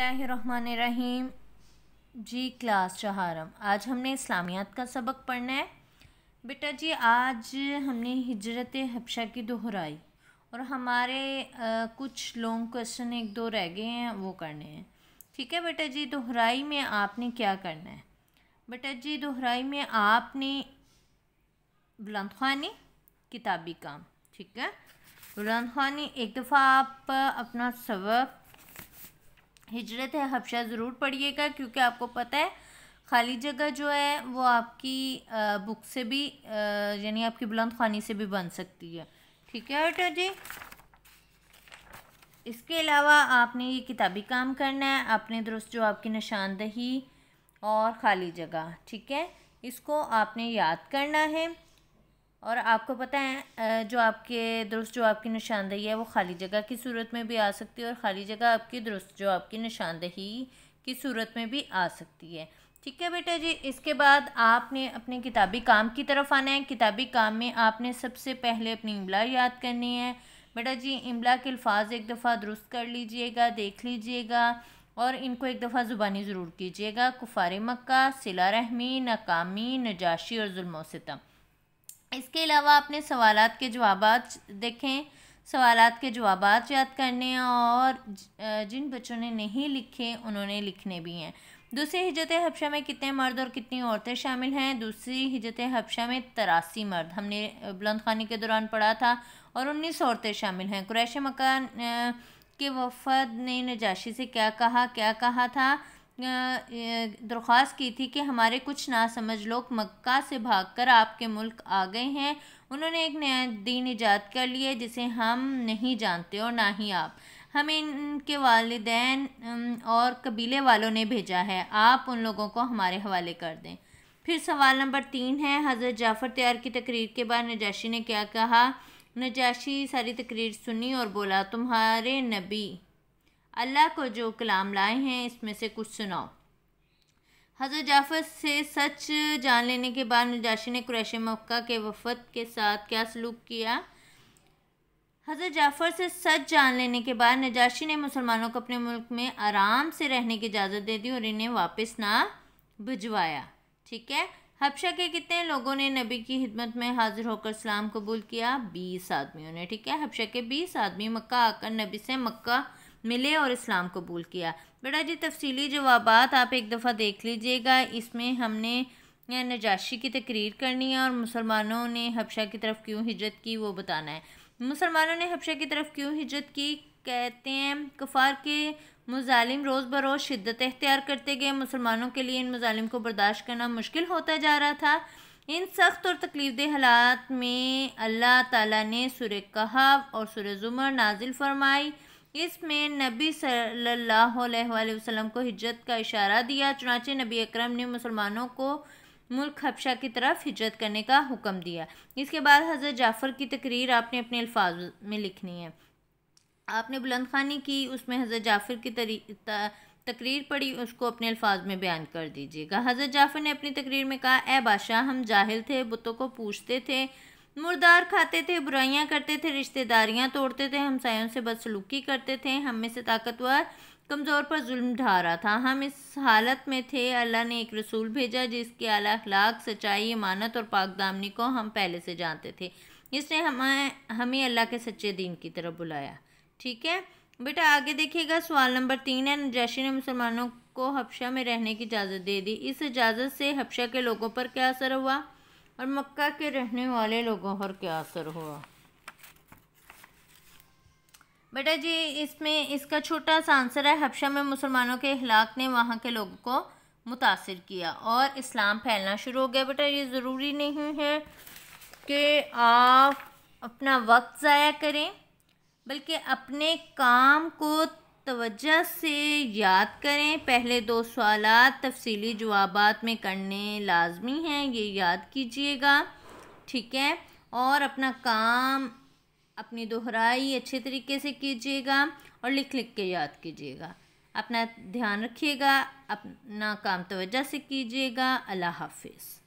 रहीम जी class चहारम आज हमने इस्लामियात का सबक पढ़ना है बेटा जी आज हमने हिजरत हफ्शा की दोहराई और हमारे आ, कुछ लॉन्ग क्वेश्चन एक दो रह गए हैं वो करने हैं ठीक है बेटा जी दोहराई में आपने क्या करना है बेटा जी दोहराई में आपने बुलंद खानी किताबी काम ठीक है बुलंद खानी एक दफ़ा आप अपना सबक हिजरत है हफ्शा ज़रूर पढ़िएगा क्योंकि आपको पता है खाली जगह जो है वो आपकी बुक से भी यानी आपकी बुलंद खानी से भी बन सकती है ठीक है बेटा जी इसके अलावा आपने ये किताबी काम करना है आपने दुरुस्त जो आपकी निशानदही और खाली जगह ठीक है इसको आपने याद करना है और आपको पता है जो आपके दुरुस्त जो आपकी निशानदेही है वो खाली जगह की सूरत में भी आ सकती है और ख़ाली जगह आपकी दुरुस्त जो आपकी निशानदेही की सूरत में भी आ सकती है ठीक है बेटा जी इसके बाद आपने अपने किताबी काम की तरफ आना है किताबी काम में आपने सबसे पहले अपनी इमला याद करनी है बेटा जी इमला के अल्फाज एक दफ़ा दुरुस्त कर लीजिएगा देख लीजिएगा और इनको एक दफ़ा ज़ुबानी ज़रूर कीजिएगा कुफार मक्का सिला रहमी नाकामी नजाशी और जुल्म सितम इसके अलावा अपने सवाल के जवाब देखें सवाल के जवाब याद करने हैं और जिन बच्चों ने नहीं लिखे उन्होंने लिखने भी हैं दूसरी हिजरत हबशा में कितने मर्द और कितनी औरतें शामिल हैं दूसरी हिजरत हफशा में तिरासी मर्द हमने बुलंद खानी के दौरान पढ़ा था और उन्नीस औरतें शामिल हैं क्रैश मकान के वफद ने नजाशी से क्या कहा क्या कहा था दरख्वास्त की थी कि हमारे कुछ नासमझ लोग मक्का से भागकर आपके मुल्क आ गए हैं उन्होंने एक नया दीन ईजाद कर लिया जिसे हम नहीं जानते और ना ही आप हमें इनके वालदेन और कबीले वालों ने भेजा है आप उन लोगों को हमारे हवाले कर दें फिर सवाल नंबर तीन है हज़रत जाफ़र तैयार की तकरीर के बाद नजाशी ने क्या कहा नजाशी सारी तकरीर सुनी और बोला तुम्हारे नबी अल्लाह को जो कलाम लाए हैं इसमें से कुछ सुनाओ हज़रत जाफ़र से सच जान लेने के बाद नजाशी ने क्रैश मक्का के वफद के साथ क्या सलूक किया हज़रत जाफ़र से सच जान लेने के बाद नजाशी ने मुसलमानों को अपने मुल्क में आराम से रहने की इजाज़त दे दी और इन्हें वापस ना भिजवाया ठीक है हबशा के कितने लोगों ने नबी की खिदमत में हाजिर होकर इस्लाम कबूल किया बीस आदमियों ने ठीक है हबशा के बीस आदमी मक्का आकर नबी से मक्का मिले और इस्लाम कबूल किया बेटा जी तफसीली जवाब आप एक दफ़ा देख लीजिएगा इसमें हमने नजाशी की तकरीर करनी है और मुसलमानों ने हबशा की तरफ क्यों हिजरत की वो बताना है मुसलमानों ने हबशा की तरफ क्यों हिजरत की कहते हैं कफ़ार के मुजालिम रोज़ बरोज़ शिद्दत अख्तियार करते गए मुसलमानों के लिए इन मुजालिम को बर्दाश्त करना मुश्किल होता जा रहा था इन सख्त और तकलीफ हालात में अल्लाह ताला ने सुर कहा और सुर जुमर नाजिल फरमाई इसमें नबी सल्लल्लाहु अलैहि वसल्लम को हिजरत का इशारा दिया चुनाचे नबी अकरम ने मुसलमानों को मुल्क हबशा की तरफ हिजरत करने का हुक्म दिया इसके बाद हज़रत जाफ़र की तकरीर आपने अपने अल्फाज में लिखनी है आपने बुलंद खानी की उसमें हज़रत जाफ़र की तकरीर पढ़ी उसको अपने अल्फाज में बयान कर दीजिएगा हज़रत जाफ़र ने अपनी तकरीर में कहा ए बादशाह हम जाहिल थे बुतों को पूछते थे मुर्दार खाते थे बुराइयां करते थे रिश्तेदारियां तोड़ते थे हमसायों से बदसलूकी करते थे हम में से ताकतवर कमज़ोर पर जुल्म ढा रहा था हम इस हालत में थे अल्लाह ने एक रसूल भेजा जिसके अला अखलाक सच्चाई इमानत और पाकदामनी को हम पहले से जानते थे इसने हमें हमें अल्लाह के सच्चे दीन की तरफ बुलाया ठीक है बेटा आगे देखिएगा सवाल नंबर तीन है नजैशी ने मुसलमानों को हबशा में रहने की इजाज़त दे दी इस इजाज़त से हबशा के लोगों पर क्या असर हुआ और मक्का के रहने वाले लोगों पर क्या असर हुआ बेटा जी इसमें इसका छोटा सा आंसर है हबशा में मुसलमानों के हलाक ने वहाँ के लोगों को मुतासर किया और इस्लाम फैलना शुरू हो गया बेटा ये ज़रूरी नहीं है कि आप अपना वक्त ज़ाया करें बल्कि अपने काम को तवज्जा से याद करें पहले दो सवाल तफसीली जवाब में करने लाजमी हैं ये याद कीजिएगा ठीक है और अपना काम अपनी दोहराई अच्छे तरीके से कीजिएगा और लिख लिख के याद कीजिएगा अपना ध्यान रखिएगा अपना काम तवज्जा से कीजिएगा अल्लाह हाफिज़